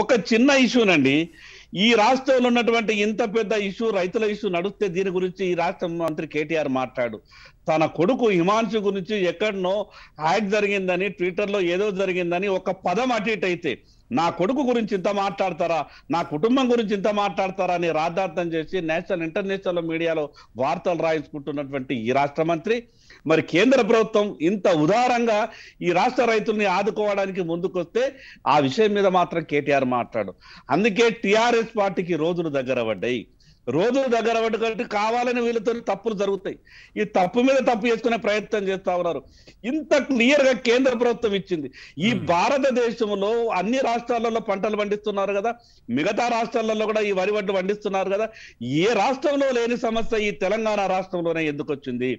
ఒక చిన్న ఇష్యూనండి ఈ రాష్ట్రంలో ఉన్నటువంటి ఇంత పెద్ద ఇష్యూ రైతుల ఇష్యూ నడిస్తే దీని గురించి ఈ రాష్ట్ర మంత్రి కేటీఆర్ మాట్లాడు తన కొడుకు హిమాంశు గురించి ఎక్కడనో హ్యాక్ జరిగిందని ట్విట్టర్లో ఏదో జరిగిందని ఒక పదం అటు ఇటు అయితే నా కొడుకు గురించి ఇంత మాట్లాడతారా నా కుటుంబం గురించి ఇంత మాట్లాడతారా అని రాధార్థం చేసి నేషనల్ ఇంటర్నేషనల్ మీడియాలో వార్తలు రాయించుకుంటున్నటువంటి ఈ రాష్ట్ర మంత్రి మరి కేంద్ర ప్రభుత్వం ఇంత ఉదారంగా ఈ రాష్ట్ర రైతుల్ని ఆదుకోవడానికి ముందుకొస్తే ఆ విషయం మీద మాత్రం కేటీఆర్ మాట్లాడు అందుకే టిఆర్ఎస్ పార్టీకి రోజులు దగ్గర పడ్డాయి రోజులు దగ్గర పట్టుకుంటే కావాలని వీళ్ళతో తప్పులు జరుగుతాయి ఈ తప్పు మీద తప్పు చేసుకునే ప్రయత్నం చేస్తా ఉన్నారు ఇంత క్లియర్ గా కేంద్ర ప్రభుత్వం ఇచ్చింది ఈ భారతదేశంలో అన్ని రాష్ట్రాలలో పంటలు పండిస్తున్నారు కదా మిగతా రాష్ట్రాలలో కూడా ఈ వరి వడ్లు పండిస్తున్నారు కదా ఏ రాష్ట్రంలో లేని సమస్య ఈ తెలంగాణ రాష్ట్రంలోనే ఎందుకు వచ్చింది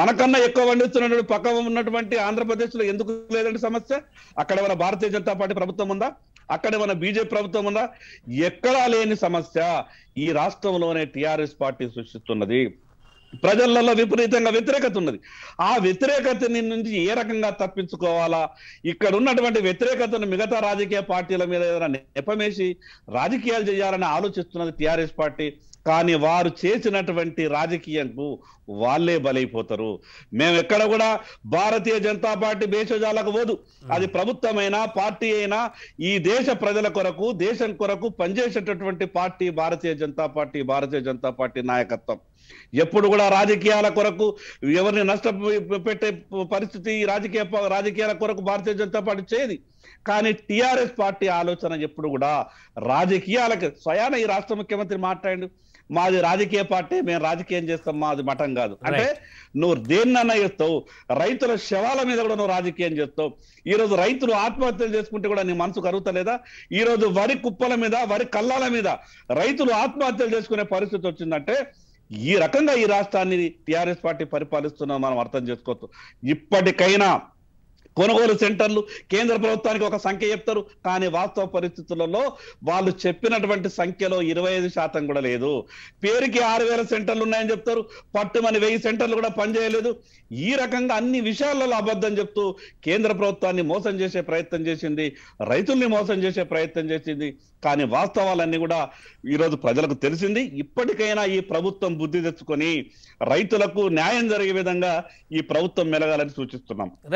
మనకన్నా ఎక్కువ పండిస్తున్నటువంటి పక్క ఉన్నటువంటి ఆంధ్రప్రదేశ్ లో ఎందుకు లేదంటే సమస్య అక్కడ వాళ్ళ భారతీయ జనతా పార్టీ ప్రభుత్వం ఉందా అక్కడ మన బీజేపీ ప్రభుత్వం ఉందా ఎక్కడా లేని సమస్య ఈ రాష్ట్రంలోనే టిఆర్ఎస్ పార్టీ సృష్టిస్తున్నది ప్రజలలో విపరీతంగా వ్యతిరేకత ఉన్నది ఆ వ్యతిరేకత నుంచి ఏ రకంగా తప్పించుకోవాలా ఇక్కడ ఉన్నటువంటి వ్యతిరేకతను మిగతా రాజకీయ పార్టీల మీద ఏదైనా నెపమేసి రాజకీయాలు చేయాలని ఆలోచిస్తున్నది టిఆర్ఎస్ పార్టీ కానీ వారు చేసినటువంటి రాజకీయంకు వాళ్ళే బలైపోతారు మేము ఎక్కడ కూడా భారతీయ జనతా పార్టీ భేషజాలకు పోదు అది ప్రభుత్వమైనా పార్టీ అయినా ఈ దేశ ప్రజల కొరకు దేశం కొరకు పనిచేసేటటువంటి party Bharatiya Janata party Bharatiya Janata party నాయకత్వం ఎప్పుడు కూడా వాళ్ళ రాజకీయాల కొరకు ఎవరిని నష్ట పెట్టే పరిస్థితి రాజకీయ రాజకీయాల కొరకు భారతీయ జనతా పార్టీ చేయదు కానీ టిఆర్ఎస్ పార్టీ ఆలోచన ఎప్పుడు కూడా రాజకీయాలకు స్వయాన ఈ రాష్ట్ర ముఖ్యమంత్రి మాట్లాడు మాది రాజకీయ పార్టీ మేము రాజకీయం చేస్తాం మాది మఠం కాదు అంటే నువ్వు దేన్నైనా చేస్తావు రైతుల శవాల మీద కూడా నువ్వు రాజకీయం చేస్తావు ఈ రోజు రైతులు ఆత్మహత్యలు చేసుకుంటే కూడా నీ మనసు కరుగుతలేదా ఈ రోజు వరి కుప్పల మీద వరి కల్లాల మీద రైతులు ఆత్మహత్యలు చేసుకునే పరిస్థితి వచ్చిందంటే ఈ రకంగా ఈ రాష్ట్రాన్ని టీఆర్ఎస్ పార్టీ పరిపాలిస్తున్నా మనం అర్థం చేసుకోవచ్చు ఇప్పటికైనా కొనుగోలు సెంటర్లు కేంద్ర ప్రభుత్వానికి ఒక సంఖ్య చెప్తారు కానీ వాస్తవ పరిస్థితులలో వాళ్ళు చెప్పినటువంటి సంఖ్యలో ఇరవై ఐదు శాతం కూడా లేదు పేరుకి ఆరు వేల సెంటర్లు ఉన్నాయని చెప్తారు పట్టుమని వెయ్యి సెంటర్లు కూడా పనిచేయలేదు ఈ రకంగా అన్ని విషయాలలో అబద్ధం చెప్తూ కేంద్ర ప్రభుత్వాన్ని మోసం చేసే ప్రయత్నం చేసింది రైతుల్ని మోసం చేసే ప్రయత్నం చేసింది కానీ వాస్తవాలన్నీ కూడా ఈరోజు ప్రజలకు తెలిసింది ఇప్పటికైనా ఈ ప్రభుత్వం బుద్ధి తెచ్చుకొని రైతులకు న్యాయం జరిగే విధంగా ఈ ప్రభుత్వం మెలగాలని సూచిస్తున్నాం